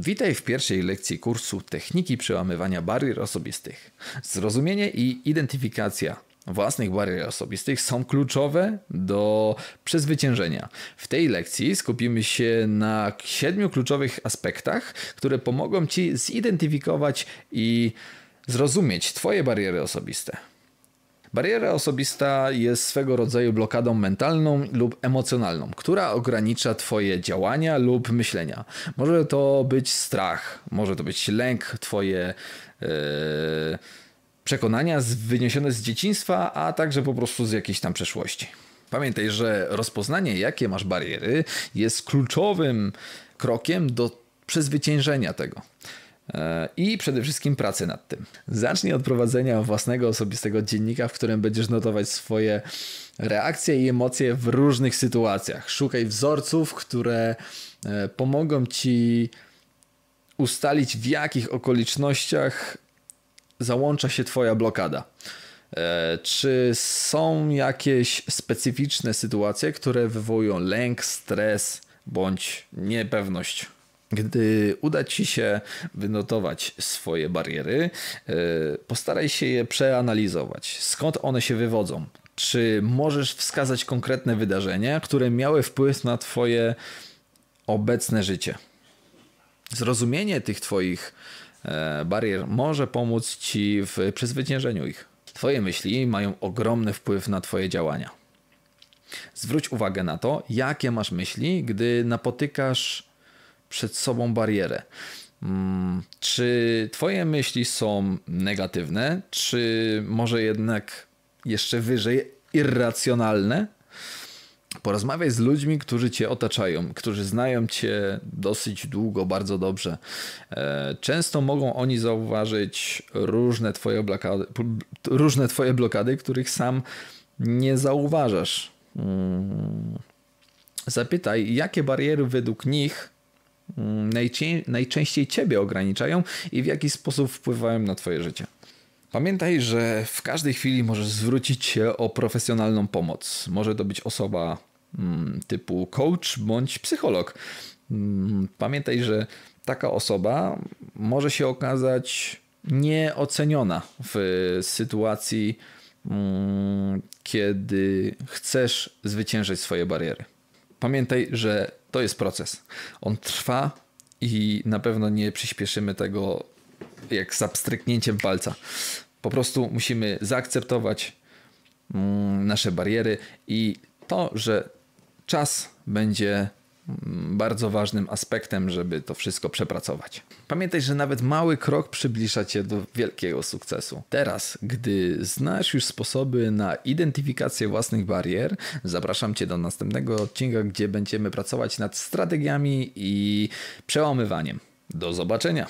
Witaj w pierwszej lekcji kursu Techniki przełamywania barier osobistych. Zrozumienie i identyfikacja własnych barier osobistych są kluczowe do przezwyciężenia. W tej lekcji skupimy się na siedmiu kluczowych aspektach, które pomogą Ci zidentyfikować i zrozumieć Twoje bariery osobiste. Bariera osobista jest swego rodzaju blokadą mentalną lub emocjonalną, która ogranicza Twoje działania lub myślenia. Może to być strach, może to być lęk, Twoje yy, przekonania wyniesione z dzieciństwa, a także po prostu z jakiejś tam przeszłości. Pamiętaj, że rozpoznanie, jakie masz bariery, jest kluczowym krokiem do przezwyciężenia tego i przede wszystkim pracę nad tym. Zacznij od prowadzenia własnego osobistego dziennika, w którym będziesz notować swoje reakcje i emocje w różnych sytuacjach. Szukaj wzorców, które e, pomogą ci ustalić, w jakich okolicznościach załącza się Twoja blokada. E, czy są jakieś specyficzne sytuacje, które wywołują lęk, stres bądź niepewność? Gdy uda Ci się wynotować swoje bariery, e, postaraj się je przeanalizować. Skąd one się wywodzą? Czy możesz wskazać konkretne wydarzenia, które miały wpływ na Twoje obecne życie? Zrozumienie tych Twoich e, barier może pomóc Ci w przezwyciężeniu ich. Twoje myśli mają ogromny wpływ na Twoje działania. Zwróć uwagę na to, jakie masz myśli, gdy napotykasz przed sobą barierę. Mm, czy Twoje myśli są negatywne, czy może jednak jeszcze wyżej irracjonalne? Porozmawiaj z ludźmi, którzy Cię otaczają, którzy znają Cię dosyć długo, bardzo dobrze. E, często mogą oni zauważyć różne Twoje blokady, różne twoje blokady których sam nie zauważasz. Mm. Zapytaj, jakie bariery według nich Mm, najczęściej ciebie ograniczają i w jaki sposób wpływają na twoje życie. Pamiętaj, że w każdej chwili możesz zwrócić się o profesjonalną pomoc. Może to być osoba mm, typu coach bądź psycholog. Mm, pamiętaj, że taka osoba może się okazać nieoceniona w sytuacji, kiedy chcesz zwyciężyć swoje bariery. Pamiętaj, że to jest proces. On trwa i na pewno nie przyspieszymy tego jak z abstryknięciem palca. Po prostu musimy zaakceptować mm, nasze bariery i to, że czas będzie bardzo ważnym aspektem, żeby to wszystko przepracować. Pamiętaj, że nawet mały krok przybliża cię do wielkiego sukcesu. Teraz, gdy znasz już sposoby na identyfikację własnych barier, zapraszam cię do następnego odcinka, gdzie będziemy pracować nad strategiami i przełamywaniem. Do zobaczenia!